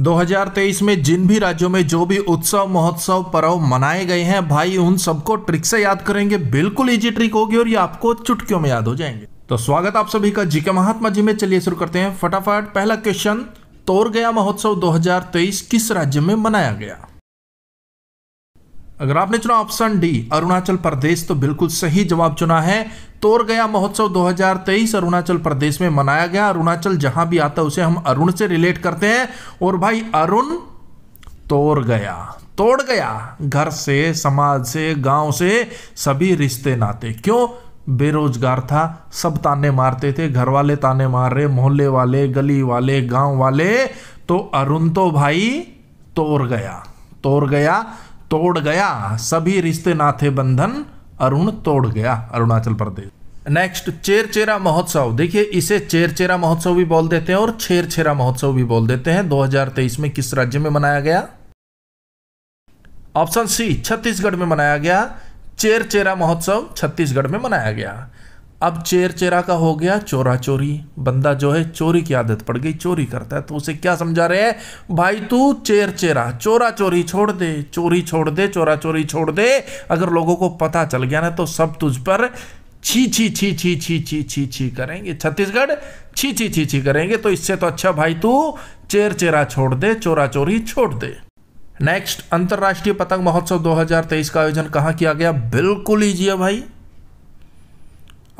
2023 में जिन भी राज्यों में जो भी उत्सव महोत्सव पर्व मनाए गए हैं भाई उन सबको ट्रिक से याद करेंगे बिल्कुल इजी ट्रिक होगी और ये आपको चुटकियों में याद हो जाएंगे तो स्वागत आप सभी का जीके महात्मा जी में चलिए शुरू करते हैं फटाफट पहला क्वेश्चन तोर गया महोत्सव 2023 किस राज्य में मनाया गया अगर आपने चुना ऑप्शन डी अरुणाचल प्रदेश तो बिल्कुल सही जवाब चुना है तोर गया महोत्सव 2023 अरुणाचल प्रदेश में मनाया गया अरुणाचल जहां भी आता है उसे हम अरुण से रिलेट करते हैं और भाई अरुण तोड़ गया तोड़ गया घर से समाज से गांव से सभी रिश्ते नाते क्यों बेरोजगार था सब ताने मारते थे घर वाले ताने मार रहे मोहल्ले वाले गली वाले गांव वाले तो अरुण तो भाई तोड़ गया तोड़ गया तोड़ गया सभी रिश्ते नाथे बंधन अरुण तोड़ गया अरुणाचल प्रदेश नेक्स्ट चेरचेरा महोत्सव देखिए इसे चेरचेरा महोत्सव भी बोल देते हैं और छेरछेरा महोत्सव भी बोल देते हैं 2023 में किस राज्य में मनाया गया ऑप्शन सी छत्तीसगढ़ में मनाया गया चेरचेरा महोत्सव छत्तीसगढ़ में मनाया गया अब चेर चेरा का हो गया चोरा चोरी बंदा जो है चोरी की आदत पड़ गई चोरी करता है तो उसे क्या समझा रहे हैं भाई तू चेर चेरा चोरा चोरी छोड़ दे चोरी छोड़ दे चोरा चोरी छोड़ दे अगर लोगों को पता चल गया ना तो सब तुझ पर छी छी छी छी छी छी छी छी करेंगे छत्तीसगढ़ छी छी छी छी करेंगे तो इससे तो अच्छा भाई तू चेर चेरा छोड़ दे चोरा चोरी छोड़ दे नेक्स्ट अंतर्राष्ट्रीय पतंग महोत्सव 2023 का आयोजन कहाँ किया गया बिल्कुल लीजिए भाई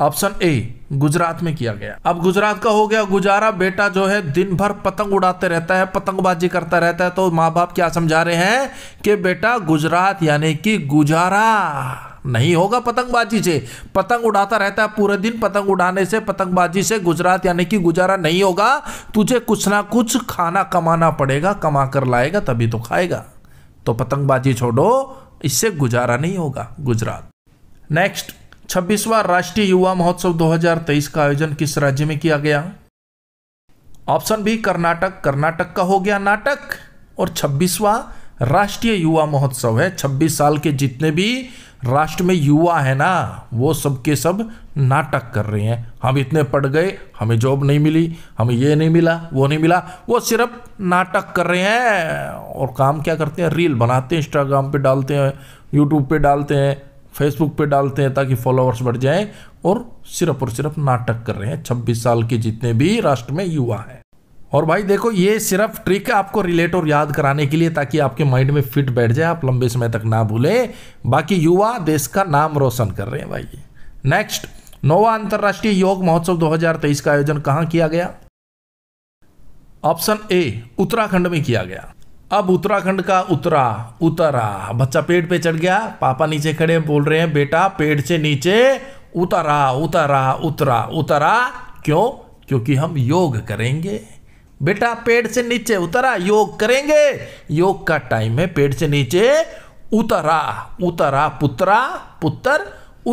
ऑप्शन ए गुजरात में किया गया अब गुजरात का हो गया गुजारा बेटा जो है दिन भर पतंग उड़ाते रहता है पतंगबाजी करता रहता है तो माँ बाप क्या समझा रहे हैं कि बेटा गुजरात यानी कि गुजारा नहीं होगा पतंगबाजी से पतंग उड़ाता रहता है पूरे दिन पतंग उड़ाने से पतंगबाजी से गुजरात यानी कि गुजारा नहीं होगा तुझे कुछ ना कुछ खाना कमाना पड़ेगा कमा कर लाएगा तभी तो खाएगा तो पतंगबाजी छोड़ो इससे गुजारा नहीं होगा गुजरात नेक्स्ट छब्बीसवा राष्ट्रीय युवा महोत्सव 2023 का आयोजन किस राज्य में किया गया ऑप्शन बी कर्नाटक कर्नाटक का हो गया नाटक और छब्बीसवा राष्ट्रीय युवा महोत्सव है 26 साल के जितने भी राष्ट्र में युवा है ना वो सब के सब नाटक कर रहे हैं हम इतने पढ़ गए हमें जॉब नहीं मिली हमें ये नहीं मिला वो नहीं मिला वो सिर्फ नाटक कर रहे हैं और काम क्या करते हैं रील बनाते हैं इंस्टाग्राम पे डालते हैं यूट्यूब पे डालते हैं फेसबुक पे डालते हैं ताकि फॉलोअर्स बढ़ जाएं और सिर्फ और सिर्फ नाटक कर रहे हैं छब्बीस साल के जितने भी राष्ट्र में युवा हैं और भाई देखो ये सिर्फ ट्रिक है आपको रिलेट और याद कराने के लिए ताकि आपके माइंड में फिट बैठ जाए आप लंबे समय तक ना भूलें बाकी युवा देश का नाम रोशन कर रहे हैं भाई नेक्स्ट नोवा अंतर्राष्ट्रीय योग महोत्सव 2023 का आयोजन कहाँ किया गया ऑप्शन ए उत्तराखंड में किया गया अब उत्तराखंड का उतरा उतरा बच्चा पेड़ पे चढ़ गया पापा नीचे खड़े बोल रहे हैं बेटा पेड़ से नीचे उतरा उतरा उतरा उतरा क्यों क्योंकि हम योग करेंगे बेटा पेड़ से नीचे उतरा योग करेंगे योग का टाइम है पेड़ से नीचे उतरा उतरा पुत्रा पुत्र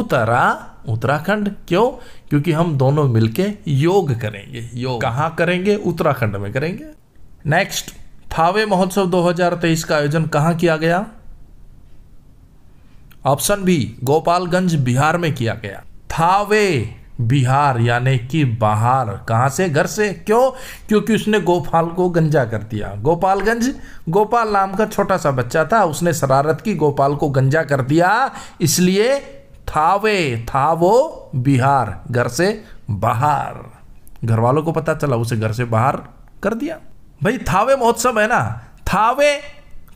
उतरा उत्तराखंड क्यों क्योंकि हम दोनों मिलके योग करेंगे योग कहाँ करेंगे उत्तराखंड में करेंगे नेक्स्ट थावे महोत्सव 2023 का आयोजन कहाँ किया गया ऑप्शन बी गोपालगंज बिहार में किया गया थावे बिहार यानी कि बाहर कहाँ से घर से क्यों क्योंकि उसने गोपाल को गंजा कर दिया गोपालगंज गोपाल नाम का छोटा सा बच्चा था उसने शरारत की गोपाल को गंजा कर दिया इसलिए थावे था वो बिहार घर से बाहर घर वालों को पता चला उसे घर से बाहर कर दिया भाई थावे महोत्सव है ना थावे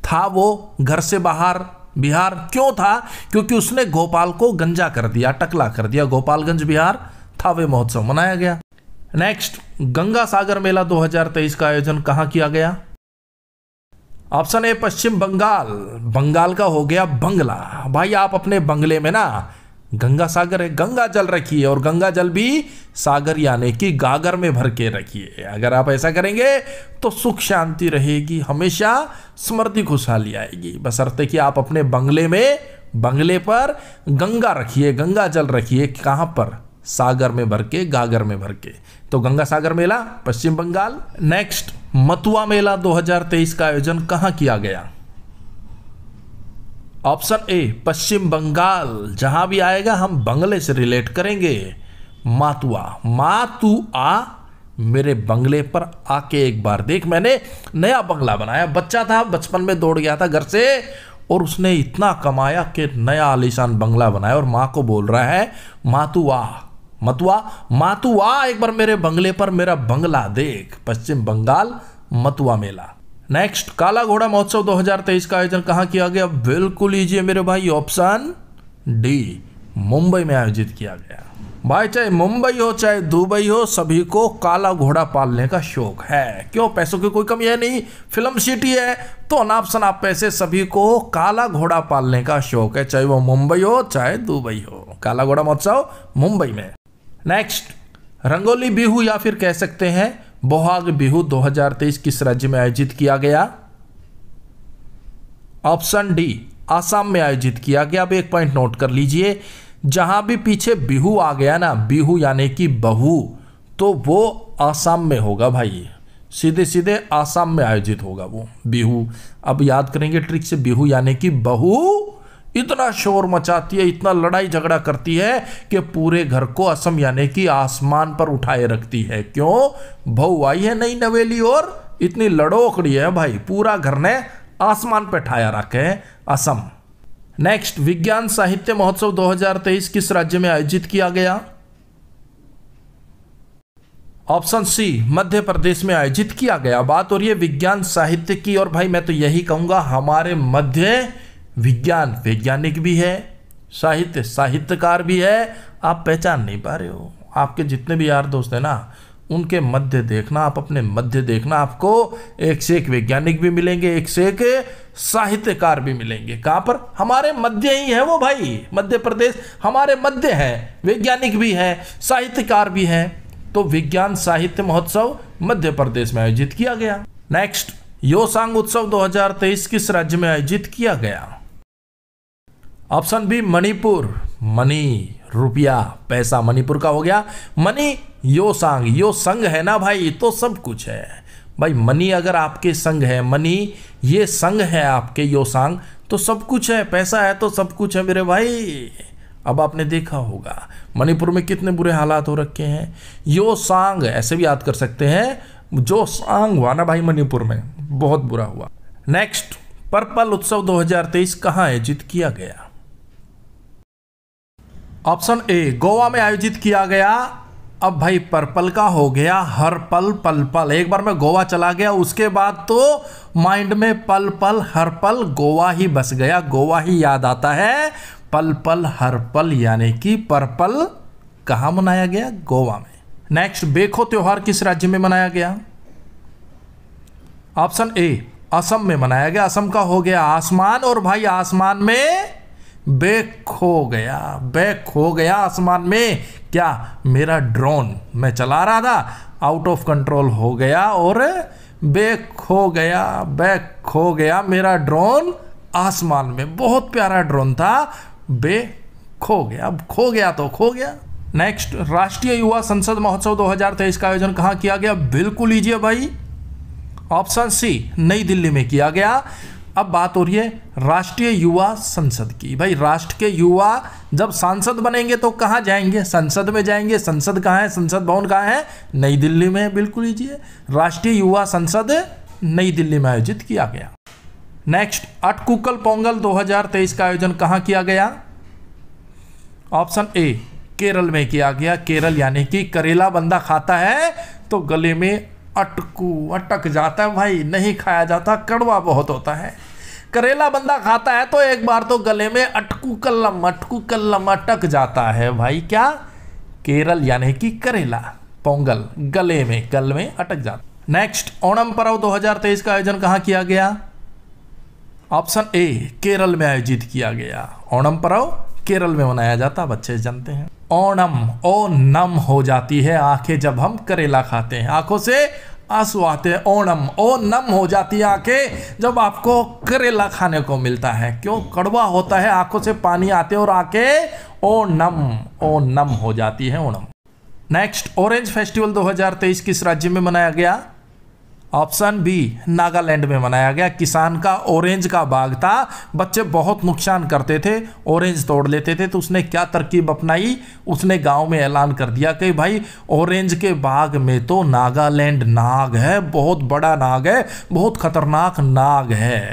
था वो घर से बाहर बिहार क्यों था क्योंकि उसने गोपाल को गंजा कर दिया टकला कर दिया गोपालगंज बिहार थावे महोत्सव मनाया गया नेक्स्ट गंगा सागर मेला 2023 का आयोजन कहां किया गया ऑप्शन ए पश्चिम बंगाल बंगाल का हो गया बंगला भाई आप अपने बंगले में ना गंगा सागर है गंगा जल रखिए और गंगा जल भी सागर यानी कि गागर में भर के रखिए अगर आप ऐसा करेंगे तो सुख शांति रहेगी हमेशा स्मृति खुशहाली आएगी बस है कि आप अपने बंगले में बंगले पर गंगा रखिए गंगा जल रखिए कहाँ पर सागर में भर के गागर में भर के तो गंगा सागर मेला पश्चिम बंगाल नेक्स्ट मतुआ मेला 2023 का आयोजन कहाँ किया गया ऑप्शन ए पश्चिम बंगाल जहां भी आएगा हम बंगले से रिलेट करेंगे मातुआ मातुआ मेरे बंगले पर आके एक बार देख मैंने नया बंगला बनाया बच्चा था बचपन में दौड़ गया था घर से और उसने इतना कमाया कि नया आलिशान बंगला बनाया और माँ को बोल रहा है मातुआ मतुआ मातुआ एक बार मेरे बंगले पर मेरा बंगला देख पश्चिम बंगाल मतुआ मेला नेक्स्ट काला घोड़ा महोत्सव 2023 का आयोजन कहाँ किया गया बिल्कुल लीजिए मेरे भाई ऑप्शन डी मुंबई में आयोजित किया गया भाई चाहे मुंबई हो चाहे दुबई हो सभी को काला घोड़ा पालने का शौक है क्यों पैसों की कोई कमी है नहीं फिल्म सिटी है तो अनाप शनाप पैसे सभी को काला घोड़ा पालने का शौक है चाहे वो मुंबई हो चाहे दुबई हो काला घोड़ा महोत्सव मुंबई में नेक्स्ट रंगोली बिहू या फिर कह सकते हैं बोहाग बिहू 2023 किस राज्य में आयोजित किया गया ऑप्शन डी आसाम में आयोजित किया गया अब एक पॉइंट नोट कर लीजिए जहां भी पीछे बिहू आ गया ना बिहू यानी कि बहू तो वो आसाम में होगा भाई सीधे सीधे आसाम में आयोजित होगा वो बिहू अब याद करेंगे ट्रिक से बिहू यानी कि बहू इतना शोर मचाती है इतना लड़ाई झगड़ा करती है कि पूरे घर को असम यानी कि आसमान पर उठाए रखती है क्यों भऊ आई है नई नवेली और इतनी लड़ोकड़ी है भाई पूरा घर ने आसमान पर ठाया रखे है असम नेक्स्ट विज्ञान साहित्य महोत्सव 2023 किस राज्य में आयोजित किया गया ऑप्शन सी मध्य प्रदेश में आयोजित किया गया बात और ये विज्ञान साहित्य की और भाई मैं तो यही कहूंगा हमारे मध्य विज्ञान वैज्ञानिक भी है साहित्य साहित्यकार भी है आप पहचान नहीं पा रहे हो आपके जितने भी यार दोस्त हैं ना उनके मध्य देखना आप अपने मध्य देखना आपको एक से एक वैज्ञानिक भी मिलेंगे एक से एक साहित्यकार भी मिलेंगे कहाँ पर हमारे मध्य ही है वो भाई मध्य प्रदेश हमारे मध्य है वैज्ञानिक भी हैं साहित्यकार भी हैं तो विज्ञान साहित्य महोत्सव मध्य प्रदेश में आयोजित किया गया नेक्स्ट योसांग उत्सव 2023 किस राज्य में आयोजित किया गया ऑप्शन बी मणिपुर मनी रुपया पैसा मणिपुर का हो गया मनी यो सांग यो संग है ना भाई तो सब कुछ है भाई मनी अगर आपके संग है मनी ये संग है आपके यो सांग तो सब कुछ है पैसा है तो सब कुछ है मेरे भाई अब आपने देखा होगा मणिपुर में कितने बुरे हालात हो रखे हैं यो सांग ऐसे भी याद कर सकते हैं जो सांग हुआ ना भाई मणिपुर में बहुत बुरा हुआ नेक्स्ट पर्पल उत्सव 2023 कहाँ आयोजित किया गया ऑप्शन ए गोवा में आयोजित किया गया अब भाई पर्पल का हो गया हर पल पल पल एक बार मैं गोवा चला गया उसके बाद तो माइंड में पल पल हर पल गोवा ही बस गया गोवा ही याद आता है पल पल हर पल यानी कि पर्पल कहा मनाया गया गोवा में नेक्स्ट बेखो त्यौहार किस राज्य में मनाया गया ऑप्शन ए असम में मनाया गया असम का हो गया आसमान और भाई आसमान में बैक खो गया बैक खो गया आसमान में क्या मेरा ड्रोन मैं चला रहा था आउट ऑफ कंट्रोल हो गया और बैक खो गया बैक खो गया मेरा ड्रोन आसमान में बहुत प्यारा ड्रोन था बे खो गया अब खो गया तो खो गया नेक्स्ट राष्ट्रीय युवा संसद महोत्सव 2023 का आयोजन कहाँ किया गया बिल्कुल लीजिए भाई ऑप्शन सी नई दिल्ली में किया गया अब बात हो रही है राष्ट्रीय युवा संसद की भाई राष्ट्र के युवा जब सांसद बनेंगे तो कहाँ जाएंगे संसद में जाएंगे संसद कहाँ है संसद भवन कहाँ है नई दिल्ली में बिल्कुल लीजिए राष्ट्रीय युवा संसद नई दिल्ली में आयोजित किया गया नेक्स्ट अटकुकल पोंगल 2023 का आयोजन कहाँ किया गया ऑप्शन ए केरल में किया गया केरल यानी कि करेला बंदा खाता है तो गले में अटकू अटक जाता है भाई नहीं खाया जाता कड़वा बहुत होता है करेला बंदा खाता है तो एक बार तो गले में अटकू कल्लम अटकू कल्लम अटक जाता है भाई क्या केरल यानी कि करेला पोंगल गले में गल में अटक जाता नेक्स्ट ओणम पर्व 2023 का आयोजन कहाँ किया गया ऑप्शन ए केरल में आयोजित किया गया ओणम पर्व केरल में मनाया जाता बच्चे जानते हैं ओणम ओ नम हो जाती है आंखें जब हम करेला खाते हैं आंखों से आंसू आते हैं ओणम ओ नम हो जाती है आंखें जब आपको करेला खाने को मिलता है क्यों कड़वा होता है आंखों से पानी आते और आंखें ओ नम ओ नम हो जाती है ओणम नेक्स्ट ऑरेंज फेस्टिवल 2023 किस राज्य में मनाया गया ऑप्शन बी नागालैंड में मनाया गया किसान का ऑरेंज का बाग था बच्चे बहुत नुकसान करते थे ऑरेंज तोड़ लेते थे तो उसने क्या तरकीब अपनाई उसने गांव में ऐलान कर दिया कि भाई ऑरेंज के बाग में तो नागालैंड नाग है बहुत बड़ा नाग है बहुत खतरनाक नाग है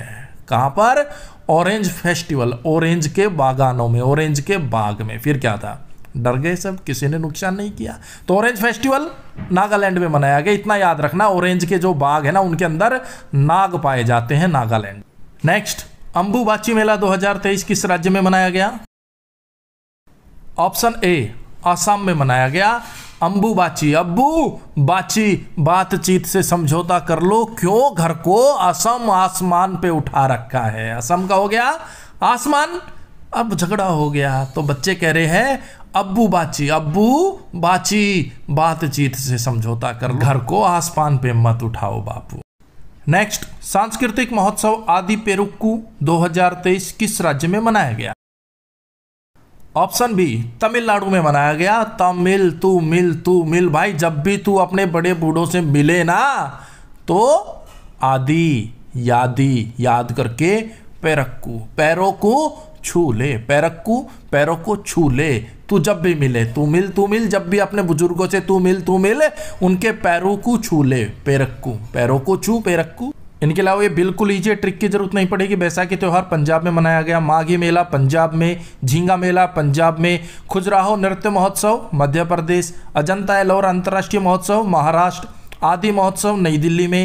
कहाँ पर ऑरेंज फेस्टिवल ऑरेंज के बागानों में ऑरेंज के बाग में फिर क्या था डर गए सब किसी ने नुकसान नहीं किया तो ऑरेंज फेस्टिवल नागालैंड में मनाया गया इतना याद रखना ऑरेंज के जो बाग है ना उनके अंदर नाग पाए जाते हैं नागालैंड नेक्स्ट अंबुबाची मेला 2023 किस राज्य में मनाया गया ऑप्शन ए आसाम में मनाया गया अंबुबाची अबू बाची बातचीत से समझौता कर लो क्यों घर को असम आसमान पे उठा रखा है असम का हो गया आसमान अब झगड़ा हो गया तो बच्चे कह रहे हैं अबू बाची अब्बू बाची बातचीत से समझौता कर घर को आसमान पे मत उठाओ बापू नेक्स्ट सांस्कृतिक महोत्सव आदि पेरुक्कू 2023 किस राज्य में मनाया गया ऑप्शन बी तमिलनाडु में मनाया गया तमिल तू मिल तू मिल भाई जब भी तू अपने बड़े बूढ़ों से मिले ना तो आदि यादी याद करके पैरक्कू पैरों को छू ले पैरक्कू पैरों को छू ले तू जब भी मिले तू मिल तू मिल जब भी अपने बुजुर्गों से तू मिल तू मिल उनके पैरों को छू ले पैरक्कू पैरों को छू पैरक्कू इनके अलावा ये बिल्कुल ईजी ट्रिक की जरूरत नहीं पड़ेगी बैसाख त्यौहार पंजाब में मनाया गया माघी मेला पंजाब में झींगा मेला पंजाब में खुजराहो नृत्य महोत्सव मध्य प्रदेश अजंता एलोर अंतर्राष्ट्रीय महोत्सव महाराष्ट्र आदि महोत्सव नई दिल्ली में